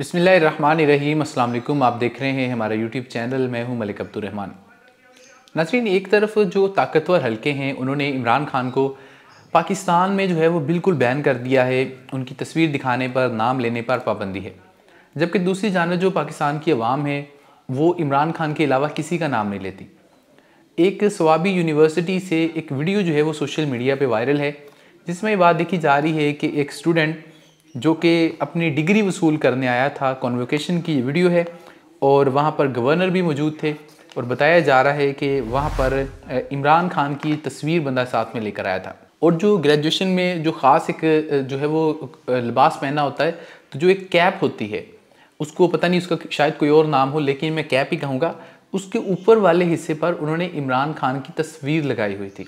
बसमिल आप देख रहे हैं हमारा यूट्यूब चैनल मैं हूं मलिक अब्दुलरहमान नाजरीन एक तरफ जो ताकतवर हलके हैं उन्होंने इमरान खान को पाकिस्तान में जो है वो बिल्कुल बैन कर दिया है उनकी तस्वीर दिखाने पर नाम लेने पर पाबंदी है जबकि दूसरी जानब जो पाकिस्तान की आवाम है वो इमरान खान के अलावा किसी का नाम नहीं लेती एक स्वाबी यूनिवर्सिटी से एक वीडियो जो है वो सोशल मीडिया पर वायरल है जिसमें बात देखी जा रही है कि एक स्टूडेंट जो कि अपनी डिग्री वसूल करने आया था कॉन्वोकेशन की वीडियो है और वहाँ पर गवर्नर भी मौजूद थे और बताया जा रहा है कि वहाँ पर इमरान खान की तस्वीर बंदा साथ में लेकर आया था और जो ग्रेजुएशन में जो ख़ास एक जो है वो लिबास पहना होता है तो जो एक कैप होती है उसको पता नहीं उसका शायद कोई और नाम हो लेकिन मैं कैप ही कहूँगा उसके ऊपर वाले हिस्से पर उन्होंने इमरान खान की तस्वीर लगाई हुई थी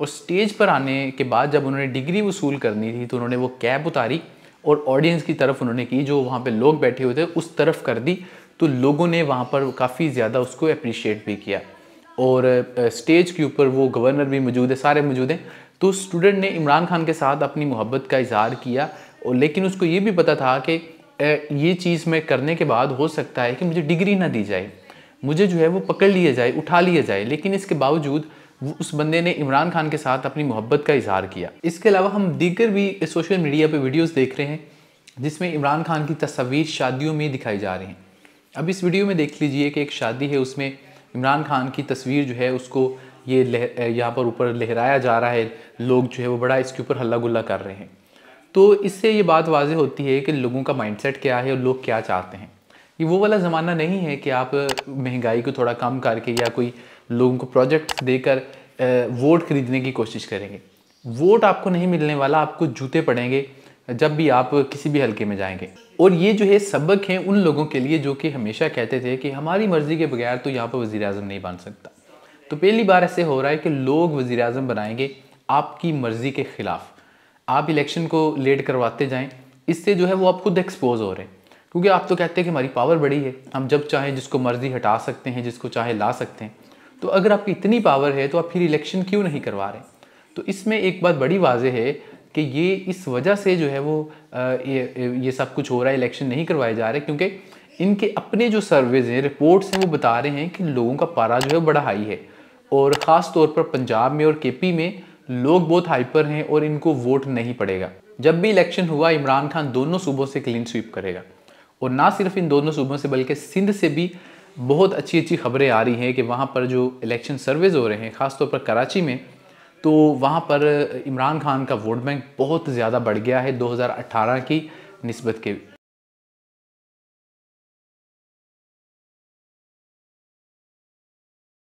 और स्टेज पर आने के बाद जब उन्होंने डिग्री वसूल करनी थी तो उन्होंने वो कैप उतारी और ऑडियंस की तरफ उन्होंने की जो वहाँ पे लोग बैठे हुए थे उस तरफ कर दी तो लोगों ने वहाँ पर काफ़ी ज़्यादा उसको अप्रिशिएट भी किया और स्टेज के ऊपर वो गवर्नर भी मौजूद है सारे मौजूद हैं तो स्टूडेंट ने इमरान खान के साथ अपनी मोहब्बत का इजहार किया और लेकिन उसको ये भी पता था कि ये चीज़ मैं करने के बाद हो सकता है कि मुझे डिग्री ना दी जाए मुझे जो है वो पकड़ लिया जाए उठा लिया जाए लेकिन इसके बावजूद उस बंदे ने इमरान खान के साथ अपनी मोहब्बत का इजहार किया इसके अलावा हम दीगर भी सोशल मीडिया पर वीडियोज़ देख रहे हैं जिसमें इमरान खान की तस्वीर शादियों में दिखाई जा रही हैं अब इस वीडियो में देख लीजिए कि एक शादी है उसमें इमरान खान की तस्वीर जो है उसको ये यहाँ पर ऊपर लहराया जा रहा है लोग जो है वो बड़ा इसके ऊपर हल्ला गुल्ला कर रहे हैं तो इससे ये बात वाजह होती है कि लोगों का माइंडसेट क्या है और लोग क्या चाहते हैं ये वो वाला ज़माना नहीं है कि आप महंगाई को थोड़ा कम करके या कोई लोगों को प्रोजेक्ट्स देकर वोट खरीदने की कोशिश करेंगे वोट आपको नहीं मिलने वाला आपको जूते पड़ेंगे जब भी आप किसी भी हलके में जाएंगे और ये जो है सबक हैं उन लोगों के लिए जो कि हमेशा कहते थे कि हमारी मर्ज़ी के बगैर तो यहाँ पर वज़ी अजम नहीं बन सकता तो पहली बार ऐसे हो रहा है कि लोग वज़ी अजम बनाएंगे आपकी मर्ज़ी के ख़िलाफ़ आप इलेक्शन को लेट करवाते जाएँ इससे जो है वो आप खुद एक्सपोज हो रहे हैं क्योंकि आप तो कहते हैं कि हमारी पावर बड़ी है हम जब चाहें जिसको मर्ज़ी हटा सकते हैं जिसको चाहे ला सकते हैं तो अगर आपकी इतनी पावर है तो आप फिर इलेक्शन क्यों नहीं करवा रहे तो इसमें एक बात बड़ी वाजह है कि ये इस वजह से जो है वो ये ये सब कुछ हो रहा है इलेक्शन नहीं करवाए जा रहे क्योंकि इनके अपने जो सर्वेज हैं रिपोर्ट्स हैं वो बता रहे हैं कि लोगों का पारा जो है बड़ा हाई है और ख़ास तौर पर पंजाब में और केपी में लोग बहुत हाइपर हैं और इनको वोट नहीं पड़ेगा जब भी इलेक्शन हुआ इमरान खान दोनों सूबों से क्लीन स्वीप करेगा और ना सिर्फ इन दोनों सूबों से बल्कि सिंध से भी बहुत अच्छी अच्छी खबरें आ रही हैं कि वहाँ पर जो इलेक्शन सर्वेज हो रहे हैं ख़ासतौर पर कराची में तो वहाँ पर इमरान खान का वोट बैंक बहुत ज़्यादा बढ़ गया है 2018 की नस्बत के